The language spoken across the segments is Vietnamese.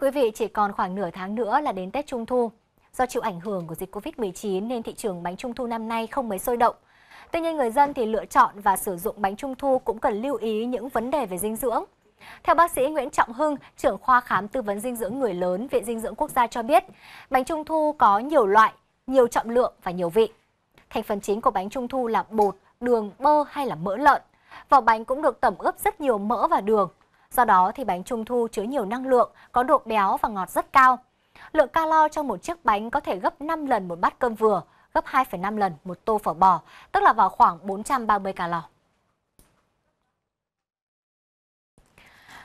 Thưa quý vị, chỉ còn khoảng nửa tháng nữa là đến Tết Trung Thu. Do chịu ảnh hưởng của dịch Covid-19 nên thị trường bánh Trung Thu năm nay không mấy sôi động. Tuy nhiên người dân thì lựa chọn và sử dụng bánh Trung Thu cũng cần lưu ý những vấn đề về dinh dưỡng. Theo bác sĩ Nguyễn Trọng Hưng, trưởng khoa khám tư vấn dinh dưỡng người lớn, Viện Dinh dưỡng Quốc gia cho biết, bánh Trung Thu có nhiều loại, nhiều trọng lượng và nhiều vị. Thành phần chính của bánh Trung Thu là bột, đường, bơ hay là mỡ lợn. Vỏ bánh cũng được tẩm ướp rất nhiều mỡ và đường. Do đó thì bánh trung thu chứa nhiều năng lượng, có độ béo và ngọt rất cao. Lượng calo trong một chiếc bánh có thể gấp 5 lần một bát cơm vừa, gấp 2,5 lần một tô phở bò, tức là vào khoảng 430 calo.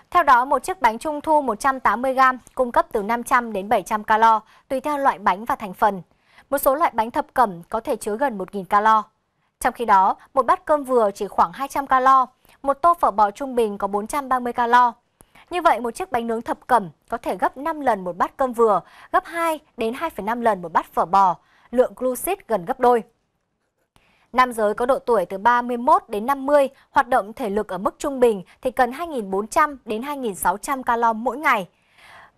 Theo đó, một chiếc bánh trung thu 180g cung cấp từ 500 đến 700 calo, tùy theo loại bánh và thành phần. Một số loại bánh thập cẩm có thể chứa gần 1.000 calo. Trong khi đó, một bát cơm vừa chỉ khoảng 200 calo, một tô phở bò trung bình có 430 calo. Như vậy, một chiếc bánh nướng thập cẩm có thể gấp 5 lần một bát cơm vừa, gấp 2 đến 2,5 lần một bát phở bò, lượng glucid gần gấp đôi. Nam giới có độ tuổi từ 31 đến 50, hoạt động thể lực ở mức trung bình thì cần 2.400 đến 2.600 calo mỗi ngày.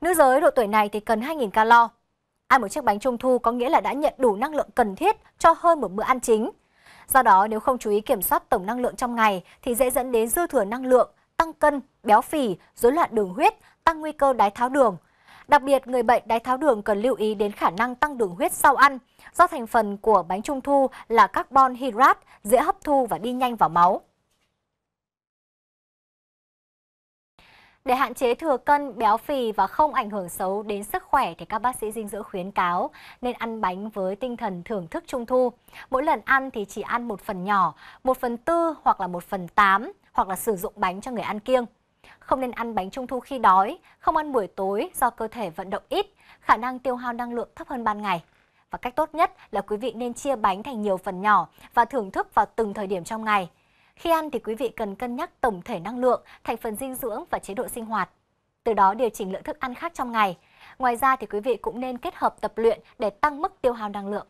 Nữ giới độ tuổi này thì cần 2.000 calo. Ăn một chiếc bánh trung thu có nghĩa là đã nhận đủ năng lượng cần thiết cho hơn một bữa ăn chính. Do đó, nếu không chú ý kiểm soát tổng năng lượng trong ngày thì dễ dẫn đến dư thừa năng lượng, tăng cân, béo phì, rối loạn đường huyết, tăng nguy cơ đái tháo đường. Đặc biệt, người bệnh đái tháo đường cần lưu ý đến khả năng tăng đường huyết sau ăn, do thành phần của bánh trung thu là carbon hydrate dễ hấp thu và đi nhanh vào máu. Để hạn chế thừa cân, béo phì và không ảnh hưởng xấu đến sức khỏe thì các bác sĩ dinh dưỡng khuyến cáo nên ăn bánh với tinh thần thưởng thức trung thu. Mỗi lần ăn thì chỉ ăn một phần nhỏ, một phần tư hoặc là một phần tám hoặc là sử dụng bánh cho người ăn kiêng. Không nên ăn bánh trung thu khi đói, không ăn buổi tối do cơ thể vận động ít, khả năng tiêu hao năng lượng thấp hơn ban ngày. Và cách tốt nhất là quý vị nên chia bánh thành nhiều phần nhỏ và thưởng thức vào từng thời điểm trong ngày – khi ăn thì quý vị cần cân nhắc tổng thể năng lượng, thành phần dinh dưỡng và chế độ sinh hoạt. Từ đó điều chỉnh lượng thức ăn khác trong ngày. Ngoài ra thì quý vị cũng nên kết hợp tập luyện để tăng mức tiêu hao năng lượng.